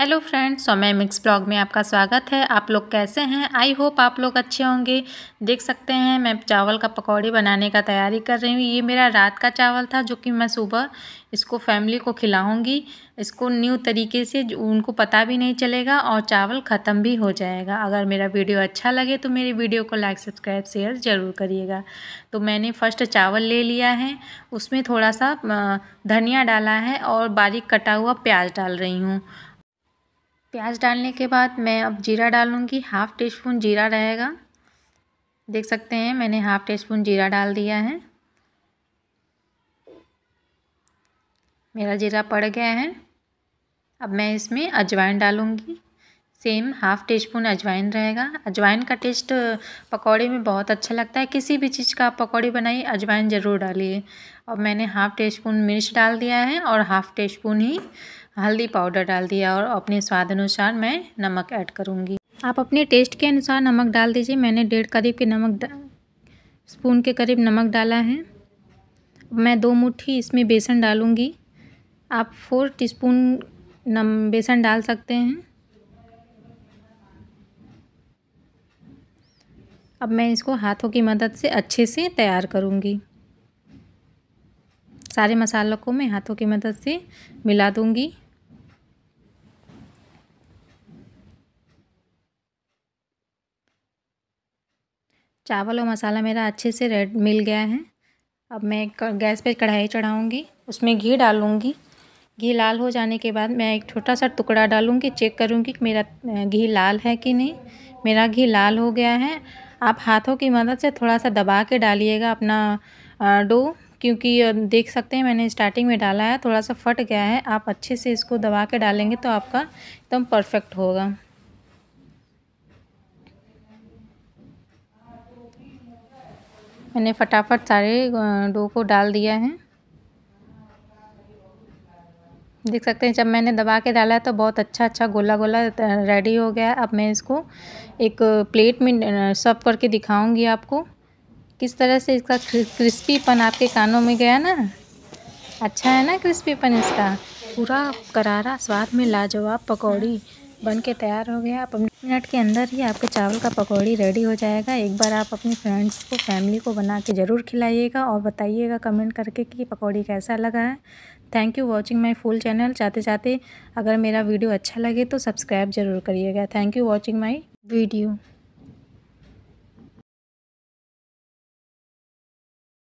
hello friends Somay mix blog में आपका स्वागत है आप लोग कैसे हैं आई होप आप लोग अच्छे होंगे देख सकते हैं मैं चावल का पकौड़ी बनाने का तैयारी कर रही हूँ ये मेरा रात का चावल था जो कि मैं सुबह इसको फैमिली को खिलाऊंगी इसको न्यू तरीके से उनको पता भी नहीं चलेगा और चावल ख़त्म भी हो जाएगा अगर मेरा वीडियो अच्छा लगे तो मेरी वीडियो को लाइक सब्सक्राइब शेयर ज़रूर करिएगा तो मैंने फ़र्स्ट चावल ले लिया है उसमें थोड़ा सा धनिया डाला है और बारीक कटा हुआ प्याज डाल रही हूँ प्याज डालने के बाद मैं अब जीरा डालूँगी हाफ़ टी स्पून जीरा रहेगा देख सकते हैं मैंने हाफ़ टी स्पून जीरा डाल दिया है मेरा जीरा पड़ गया है अब मैं इसमें अजवाइन डालूँगी सेम हाफ़ टी स्पून अजवाइन रहेगा अजवाइन का टेस्ट पकौड़े में बहुत अच्छा लगता है किसी भी चीज़ का आप पकौड़ी बनाइए अजवाइन ज़रूर डालिए और मैंने हाफ़ टी स्पून मिर्च डाल दिया है और हाफ़ टी स्पून ही हल्दी पाउडर डाल दिया और अपने स्वाद अनुसार मैं नमक ऐड करूँगी आप अपने टेस्ट के अनुसार नमक डाल दीजिए मैंने डेढ़ करीब के नमक स्पून के करीब नमक डाला है मैं दो मुट्ठी इसमें बेसन डालूँगी आप फोर स्पून नम बेसन डाल सकते हैं अब मैं इसको हाथों की मदद से अच्छे से तैयार करूँगी सारे मसालों को मैं हाथों की मदद से मिला दूँगी चावल और मसाला मेरा अच्छे से रेड मिल गया है अब मैं गैस पे कढ़ाई चढ़ाऊँगी उसमें घी डालूँगी घी लाल हो जाने के बाद मैं एक छोटा सा टुकड़ा डालूँगी चेक करूँगी कि मेरा घी लाल है कि नहीं मेरा घी लाल हो गया है आप हाथों की मदद से थोड़ा सा दबा के डालिएगा अपना डो क्योंकि देख सकते हैं मैंने स्टार्टिंग में डाला है थोड़ा सा फट गया है आप अच्छे से इसको दबा के डालेंगे तो आपका एकदम परफेक्ट होगा मैंने फटाफट सारे डो को डाल दिया है देख सकते हैं जब मैंने दबा के डाला तो बहुत अच्छा अच्छा गोला गोला रेडी हो गया है अब मैं इसको एक प्लेट में सर्व करके दिखाऊंगी आपको किस तरह से इसका क्रिस्पीपन आपके कानों में गया ना अच्छा है ना क्रिस्पीपन इसका पूरा करारा स्वाद में लाजवाब पकौड़ी बन के तैयार हो गया आप मिनट के अंदर ही आपके चावल का पकौड़ी रेडी हो जाएगा एक बार आप अपने फ्रेंड्स को फैमिली को बना के ज़रूर खिलाइएगा और बताइएगा कमेंट करके कि पकौड़ी कैसा लगा है thank you watching my full channel चाहते चाहते अगर मेरा वीडियो अच्छा लगे तो सब्सक्राइब ज़रूर करिएगा thank you watching my video